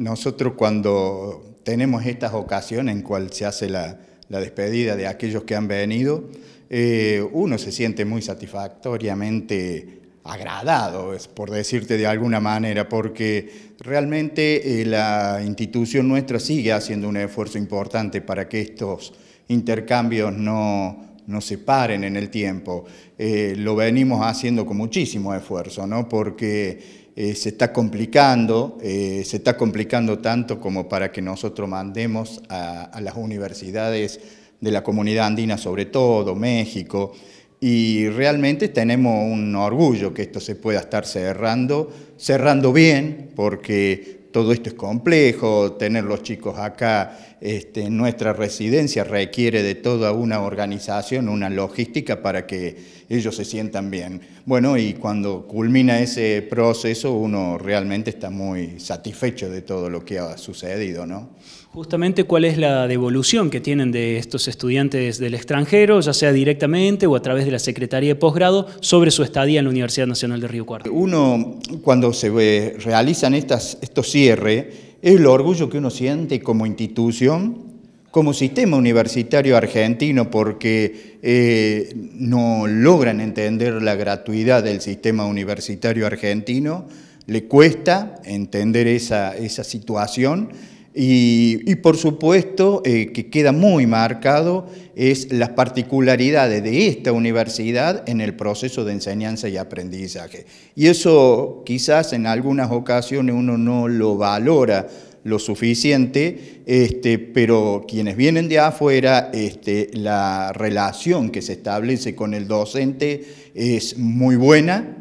nosotros cuando tenemos estas ocasiones en cual se hace la, despedida de aquellos que han venido, eh, uno se siente muy satisfactoriamente agradado, por decirte de alguna manera, porque realmente eh, la institución nuestra sigue haciendo un esfuerzo importante para que estos intercambios no, no se paren en el tiempo. Eh, lo venimos haciendo con muchísimo esfuerzo, ¿no? porque eh, se está complicando, eh, se está complicando tanto como para que nosotros mandemos a, a las universidades de la comunidad andina, sobre todo México, y realmente tenemos un orgullo que esto se pueda estar cerrando, cerrando bien, porque todo esto es complejo, tener los chicos acá este, en nuestra residencia requiere de toda una organización, una logística para que ellos se sientan bien. Bueno, y cuando culmina ese proceso uno realmente está muy satisfecho de todo lo que ha sucedido, ¿no? Justamente, ¿cuál es la devolución que tienen de estos estudiantes del extranjero, ya sea directamente o a través de la Secretaría de Posgrado, sobre su estadía en la Universidad Nacional de Río Cuarto? Uno, cuando se realizan estas, estos es el orgullo que uno siente como institución, como sistema universitario argentino, porque eh, no logran entender la gratuidad del sistema universitario argentino, le cuesta entender esa, esa situación y, por supuesto, eh, que queda muy marcado es las particularidades de esta universidad en el proceso de enseñanza y aprendizaje. Y eso quizás en algunas ocasiones uno no lo valora lo suficiente, este, pero quienes vienen de afuera, este, la relación que se establece con el docente es muy buena,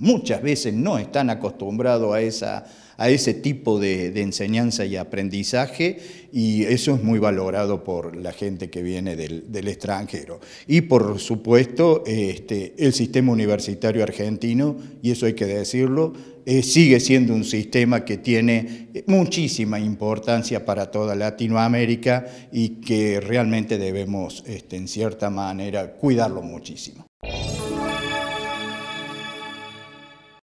muchas veces no están acostumbrados a, a ese tipo de, enseñanza y aprendizaje y eso es muy valorado por la gente que viene del, extranjero. Y por supuesto, este, el sistema universitario argentino, y eso hay que decirlo, eh, sigue siendo un sistema que tiene eh, muchísima importancia para toda Latinoamérica y que realmente debemos, este, en cierta manera, cuidarlo muchísimo.